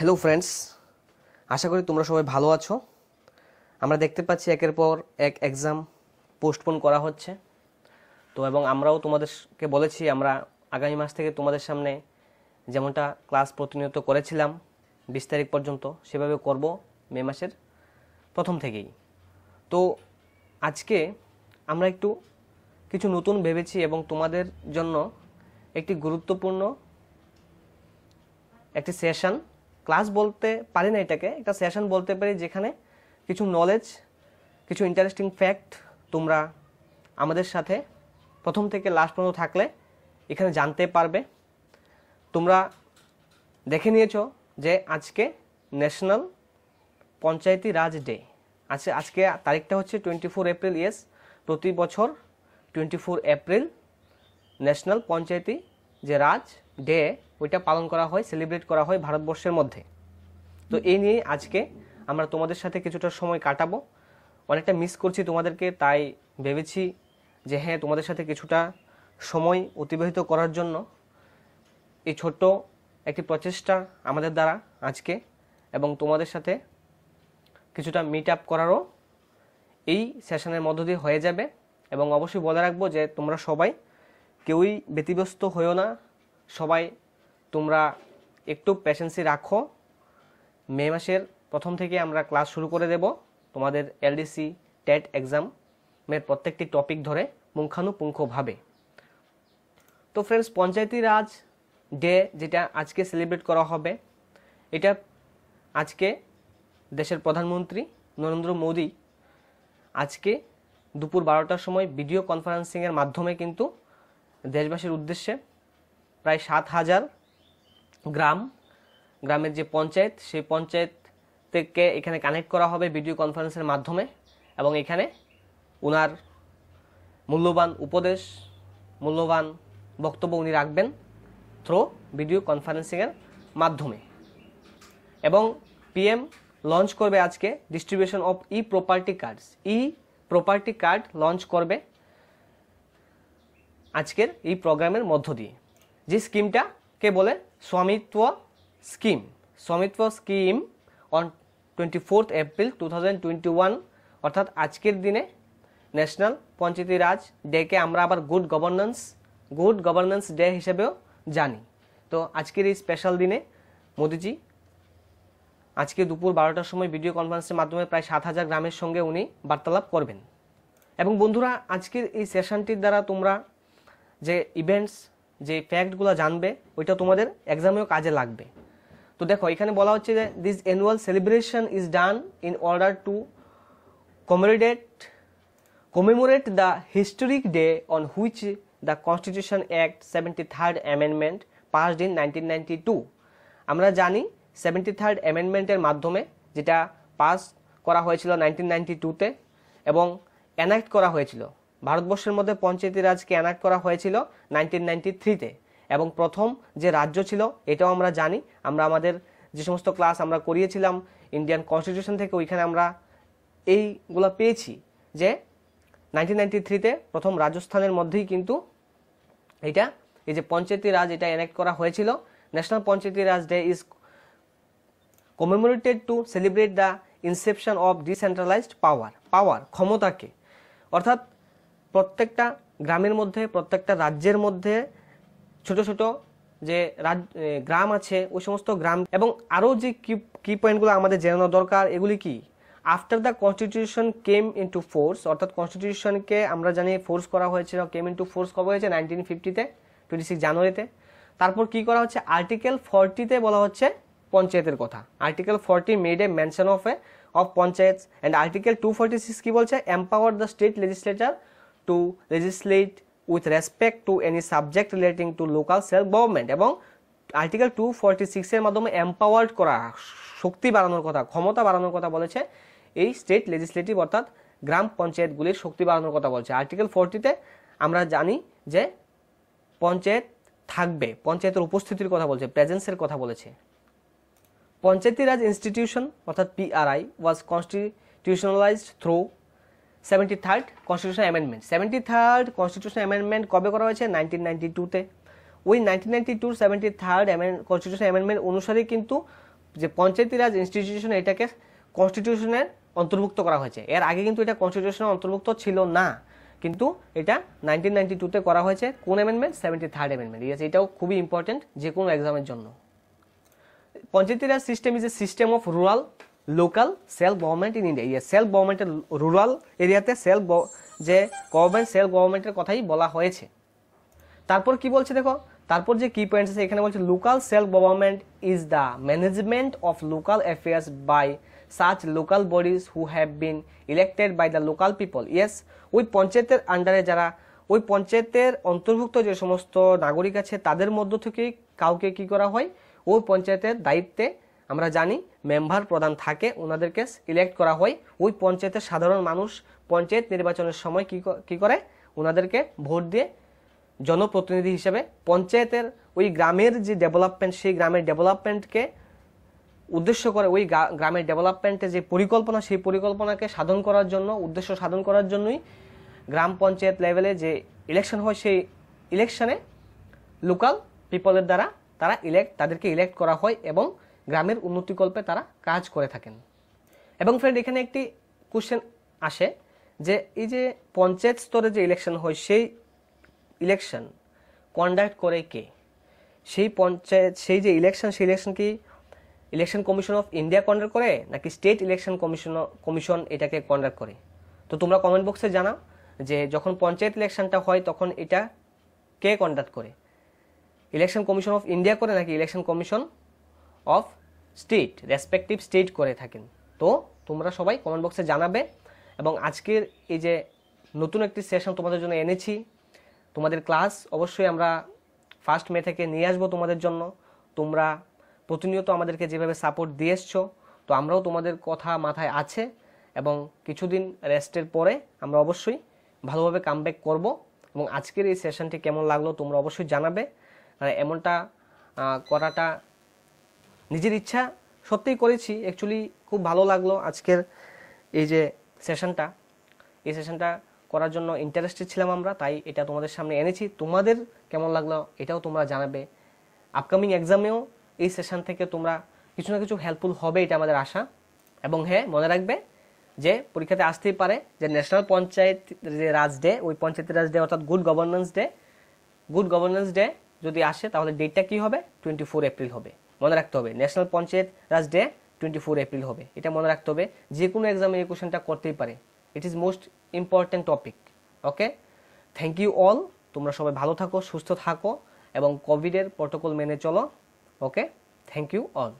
hello friends আশা করি তোমরা সবাই ভালো আছো আমরা দেখতে পাচ্ছি একের পর এক এক্সাম পোস্টপোন করা হচ্ছে তো এবং আমরাও তোমাদেরকে বলেছি আমরা আগামী মাস থেকে তোমাদের সামনে যেমনটা ক্লাস প্রতিনিয়ত করেছিলাম বিশ তারিখ পর্যন্ত সেভাবে করব মে মাসের প্রথম থেকেই তো আজকে আমরা একটু কিছু নতুন ভেবেছি এবং তোমাদের জন্য একটি গুরুত্বপূর্ণ একটি সেশন ক্লাস বলতে পারি না এটাকে একটা সেশন বলতে পারি যেখানে কিছু নলেজ কিছু ইন্টারেস্টিং ফ্যাক্ট তোমরা আমাদের সাথে প্রথম থেকে লাস্ট পর্যন্ত থাকলে এখানে জানতে পারবে তোমরা দেখে নিয়েছো যে আজকে ন্যাশনাল পঞ্চায়েতি রাজ ডে আছে আচ্ছা, আজকে তারিখটা হচ্ছে টোয়েন্টি ফোর এপ্রিল ইয়েস প্রতি বছর twenty four April national Panchayati যে রাজ ডে ওইটা পালন করা হয় সেলিব্রেট করা হয় ভারতবর্ষের মধ্যে তো এই নিয়ে আজকে আমরা তোমাদের সাথে কিছুটা সময় কাটাবো অনেকটা মিস করছি তোমাদেরকে তাই ভেবেছি যে হ্যাঁ তোমাদের সাথে কিছুটা সময় অতিবাহিত করার জন্য এই ছোট্ট একটি প্রচেষ্টা আমাদের দ্বারা আজকে এবং তোমাদের সাথে কিছুটা মিট আপ করারও এই সেশনের মধ্য দিয়ে হয়ে যাবে এবং অবশ্যই বলে রাখবো যে তোমরা সবাই কেউই ব্যতিব্যস্ত হয়েও না সবাই তোমরা একটু প্যাশেন্সি রাখো মে মাসের প্রথম থেকে আমরা ক্লাস শুরু করে দেব তোমাদের এলডিসি টেট এক্সামের প্রত্যেকটি টপিক ধরে পুঙ্খানুপুঙ্খভাবে তো ফ্রেন্ডস পঞ্চায়েতি রাজ ডে যেটা আজকে সেলিব্রেট করা হবে এটা আজকে দেশের প্রধানমন্ত্রী নরেন্দ্র মোদী আজকে দুপুর বারোটার সময় ভিডিও কনফারেন্সিংয়ের মাধ্যমে কিন্তু দেশবাসীর উদ্দেশ্যে প্রায় সাত হাজার গ্রাম গ্রামের যে পঞ্চায়েত সেই পঞ্চায়েতকে এখানে কানেক্ট করা হবে ভিডিও কনফারেন্সের মাধ্যমে এবং এখানে ওনার মূল্যবান উপদেশ মূল্যবান বক্তব্য উনি রাখবেন থ্রো ভিডিও কনফারেন্সিংয়ের মাধ্যমে এবং পিএম লঞ্চ করবে আজকে distribution of e property cards e property card launch করবে আজকের এই প্রোগ্রামের মধ্য দিয়ে যে স্কিমটাকে বলে Svamitva scheme Svamitva scheme on twenty fourth April two thousand twenty one অর্থাৎ আজকের দিনে ন্যাশনাল পঞ্চায়েতি ডেকে আমরা আবার good governance good governance day হিসেবেও জানি তো আজকের এই স্পেশাল দিনে মোদিজি আজকে দুপুর বারোটার সময় ভিডিও কনফারেন্সের মাধ্যমে প্রায় সাত হাজার গ্রামের সঙ্গে উনি বার্তালাপ করবেন এবং বন্ধুরা আজকের এই সেশনটির দ্বারা তোমরা যে ইভেন্টস যে ফ্যাক্টগুলো জানবে ওইটা তোমাদের এক্সামেও কাজে লাগবে তো দেখো এখানে বলা হচ্ছে যে this annual celebration is done in order to কমোডেট commemorate the historic day on which the constitution act seventy third amendment pass in nineteen ninety two আমরা জানি সেভেন্টি থার্ড অ্যামেন্ডমেন্টের মাধ্যমে যেটা পাস করা হয়েছিল নাইনটিন নাইনটি টুতে এবং অ্যানাক্ট করা হয়েছিল ভারতবর্ষের মধ্যে পঞ্চায়েতি রাজকে অ্যানাক্ট করা হয়েছিল নাইনটিন নাইনটি থ্রিতে এবং প্রথম যে রাজ্য ছিল এটাও আমরা জানি আমরা আমাদের যে সমস্ত ক্লাস আমরা করিয়েছিলাম ইন্ডিয়ান কনস্টিটিউশন থেকে ওইখানে আমরা এইগুলো পেয়েছি যে নাইনটিন নাইনটি থ্রিতে প্রথম রাজস্থানের মধ্যেই কিন্তু এটা এই যে পঞ্চায়েতি রাজ এটা অ্যানাক্ট করা হয়েছিল national Panchayati Raj day is commemorated to celebrate the inception of decentralised power power ক্ষমতাকে অর্থাৎ প্রত্যেকটা গ্রামের মধ্যে প্রত্যেকটা রাজ্যের মধ্যে ছোট ছোট যে রাজ গ্রাম আছে ওই সমস্ত গ্রাম এবং আরও যে কি কি পয়েন্টগুলো আমাদের জানানো দরকার এগুলি কি after the constitution came into force অর্থাৎ কনস্টিটিউশনকে আমরা জানি ফোর্স করা হয়েছিল কেম ইন্টু ফোর্স কবে হয়েছে নাইনটিন ফিফটিতে টোয়েন্টি সিক্স জানুয়ারিতে তারপর কি করা হচ্ছে আর্টিকেল ফর্টিতে বলা হচ্ছে পঞ্চায়েতের কথা article forty made a mention of a of panchayat and article two forty six কী বলছে empower the state legislature to legislate with respect to any subject relating to local self government এবং আর্টিকেল টু ফর্টি সিক্সের মাধ্যমে এমপাওয়ার্ড করা শক্তি বাড়ানোর কথা ক্ষমতা বাড়ানোর কথা বলেছে এই স্টেট লেজিসলেটিভ অর্থাৎ গ্রাম পঞ্চায়েতগুলির শক্তি বাড়ানোর কথা বলছে আর্টিকেল ফোরটিতে আমরা জানি যে পঞ্চায়েত থাকবে পঞ্চায়েতের উপস্থিতির কথা বলছে প্রেজেন্সের কথা বলেছে পঞ্চায়েতিরাজ ইনস্টিটিউশন অর্থাৎ PRI was constitutionalised through seventy third constitution amendment seventy third constitution amendment কবে করা হয়েছে নাইনটিন নাইনটি টুতে ওই নাইনটিন নাইনটি টুর সেভেন্টি থার্ড কনস্টিটিউশন অ্যামেন্ডমেন্ট অনুসারে কিন্তু যে পঞ্চায়েতি রাজ ইনস্টিটিউশন এটাকে কনস্টিটিউশনের অন্তর্ভুক্ত করা হয়েছে এর আগে কিন্তু এটা কনস্টিটিউশনের অন্তর্ভুক্ত ছিল না কিন্তু এটা নাইনটিন নাইনটি টুতে করা হয়েছে কোন amendment seventy third amendment yes এটাও খুবই ইম্পর্টেন্ট যে কোনো এক্সামের জন্য Panchayati Raj system is a system of rural local self government in India ইয়ে সেলফ গভর্নমেন্টের রুরাল এরিয়াতে সেলফ যে গভর্নমেন্ট সেলফ গভর্নমেন্টের কথাই বলা হয়েছে তারপর কি বলছে দেখো তারপর যে কি পয়েন্টস আছে এখানে বলছে local self government is the management of local affairs by such local bodies who have been elected by the local people yes ওই পঞ্চায়েতের আন্ডারে যারা ওই পঞ্চায়েতের অন্তর্ভুক্ত যে সমস্ত নাগরিক আছে তাদের মধ্য থেকেই কাউকে কি করা হয় ওই পঞ্চায়েতের দায়িত্বে আমরা জানি মেম্বার প্রধান থাকে ওনাদেরকে ইলেক্ট করা হয় ওই পঞ্চায়েতের সাধারণ মানুষ পঞ্চায়েত নির্বাচনের সময় কি করে ওনাদেরকে ভোট দিয়ে জনপ্রতিনিধি হিসেবে পঞ্চায়েতের ওই গ্রামের যে ডেভেলপমেন্ট সেই গ্রামের ডেভেলপমেন্টকে উদ্দেশ্য করে ওই গ্রামের ডেভেলপমেন্টে যে পরিকল্পনা সেই পরিকল্পনাকে সাধন করার জন্য উদ্দেশ্য সাধন করার জন্যই গ্রাম পঞ্চায়েত লেভেলে যে ইলেকশন হয় সেই ইলেকশনে লোকাল পিপলের দ্বারা তারা ইলেক্ট তাদেরকে ইলেক্ট করা হয় এবং গ্রামের উন্নতিকল্পে তারা কাজ করে থাকেন এবং ফ্রেন্ড এখানে একটি কোশ্চেন আসে যে এই যে পঞ্চায়েত স্তরে যে ইলেকশন হয় সেই ইলেকশন কন্ডাক্ট করে কে সেই পঞ্চায়েত সেই যে ইলেকশন সেই ইলেকশন কি election commission of India conduct করে নাকি স্টেট ইলেকশন কমিশন কমিশন এটাকে কন্ডাক্ট করে তো তোমরা কমেন্ট বক্সে জানা যে যখন পঞ্চায়েত ইলেকশনটা হয় তখন এটা কে কন্ডাক্ট করে ইলেকশন কমিশন অফ ইন্ডিয়া করে নাকি election commission of state respective state করে থাকেন তো তোমরা সবাই কমেন্ট বক্সে জানাবে এবং আজকের এই যে নতুন একটি সেশন তোমাদের জন্য এনেছি তোমাদের ক্লাস অবশ্যই আমরা ফার্স্ট মে থেকে নিয়ে আসবো তোমাদের জন্য তোমরা প্রতিনিয়ত আমাদেরকে যেভাবে সাপোর্ট দিয়ে এসছো তো আমরাও তোমাদের কথা মাথায় আছে এবং কিছুদিন রেস্টের পরে আমরা অবশ্যই ভালোভাবে কামব্যাক করব এবং আজকের এই সেশনটি কেমন লাগলো তোমরা অবশ্যই জানাবে মানে এমনটা করাটা নিজের ইচ্ছা সত্যিই করেছি অ্যাকচুয়ালি খুব ভালো লাগলো আজকের এই যে সেশনটা এই সেশনটা করার জন্য ইন্টারেস্টেড ছিলাম আমরা তাই এটা তোমাদের সামনে এনেছি তোমাদের কেমন লাগলো এটাও তোমরা জানাবে আপকামিং এক্সামেও এই সেশন থেকে তোমরা কিছু না কিছু হেল্পফুল হবে এটা আমাদের আশা এবং হ্যাঁ মনে রাখবে যে পরীক্ষাতে আসতেই পারে যে ন্যাশনাল পঞ্চায়েত যে রাজ ডে ওই পঞ্চায়েত রাজ ডে অর্থাৎ good governance day good governance day যদি আসে তাহলে ডেটটা কী হবে টোয়েন্টি ফোর এপ্রিল হবে মনে রাখতে হবে national panchayat Raj day twenty four April হবে এটা মনে রাখতে হবে যে কোনো এক্সামে এই কোয়েশনটা করতেই পারে it is most important topic okay thank you all তোমরা সবাই ভালো থাকো সুস্থ থাকো এবং কোভিডের প্রোটোকল মেনে চলো ওকে থ্যাংক ইউ অল